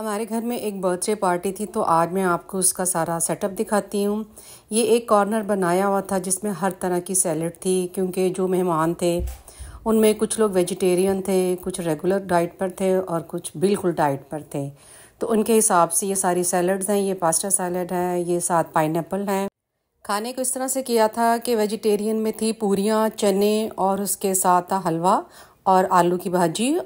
हमारे घर में एक बर्थडे पार्टी थी तो आज मैं आपको उसका सारा सेटअप दिखाती हूँ ये एक कॉर्नर बनाया हुआ था जिसमें हर तरह की सैलड थी क्योंकि जो मेहमान थे उनमें कुछ लोग वेजिटेरियन थे कुछ रेगुलर डाइट पर थे और कुछ बिल्कुल डाइट पर थे तो उनके हिसाब से ये सारी सैलड्स हैं ये पास्ता सैलड है ये साथ पाइन हैं खाने को इस तरह से किया था कि वेजिटेरियन में थी पूरियाँ चने और उसके साथ था हलवा और आलू की भाजी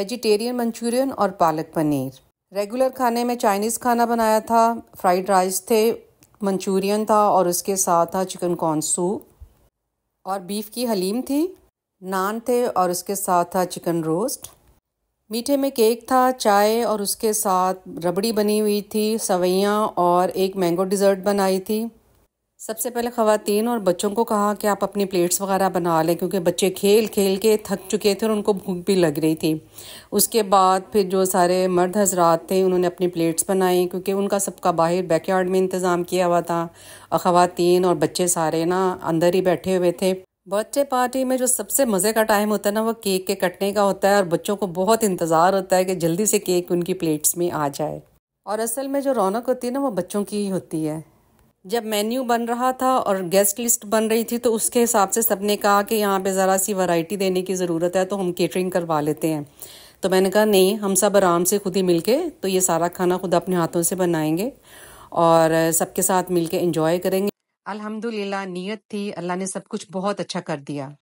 वेजिटेरियन मंचूरियन और पालक पनीर रेगुलर खाने में चाइनीज़ खाना बनाया था फ्राइड राइस थे मंचूरियन था और उसके साथ था चिकन कॉर्न सूप और बीफ की हलीम थी नान थे और उसके साथ था चिकन रोस्ट मीठे में केक था चाय और उसके साथ रबड़ी बनी हुई थी सवैयाँ और एक मैंगो डिज़र्ट बनाई थी सबसे पहले ख़वातीन और बच्चों को कहा कि आप अपनी प्लेट्स वगैरह बना लें क्योंकि बच्चे खेल खेल के थक चुके थे और उनको भूख भी लग रही थी उसके बाद फिर जो सारे मर्द हजरात थे उन्होंने अपनी प्लेट्स बनाई क्योंकि उनका सबका बाहर बैकयार्ड में इंतज़ाम किया हुआ था और ख़वातीन और बच्चे सारे ना अंदर ही बैठे हुए थे बर्थडे पार्टी में जो सबसे मज़े का टाइम होता है ना वो केक के कटने का होता है और बच्चों को बहुत इंतज़ार होता है कि जल्दी से केक उनकी प्लेट्स में आ जाए और असल में जो रौनक होती है ना वो बच्चों की ही होती है जब मेन्यू बन रहा था और गेस्ट लिस्ट बन रही थी तो उसके हिसाब से सबने कहा कि यहाँ पे ज़रा सी वैरायटी देने की ज़रूरत है तो हम केटरिंग करवा लेते हैं तो मैंने कहा नहीं हम सब आराम से खुद ही मिल के तो ये सारा खाना खुद अपने हाथों से बनाएंगे और सबके साथ मिल के इंजॉय करेंगे अल्हम्दुलिल्लाह नीयत थी अल्लाह ने सब कुछ बहुत अच्छा कर दिया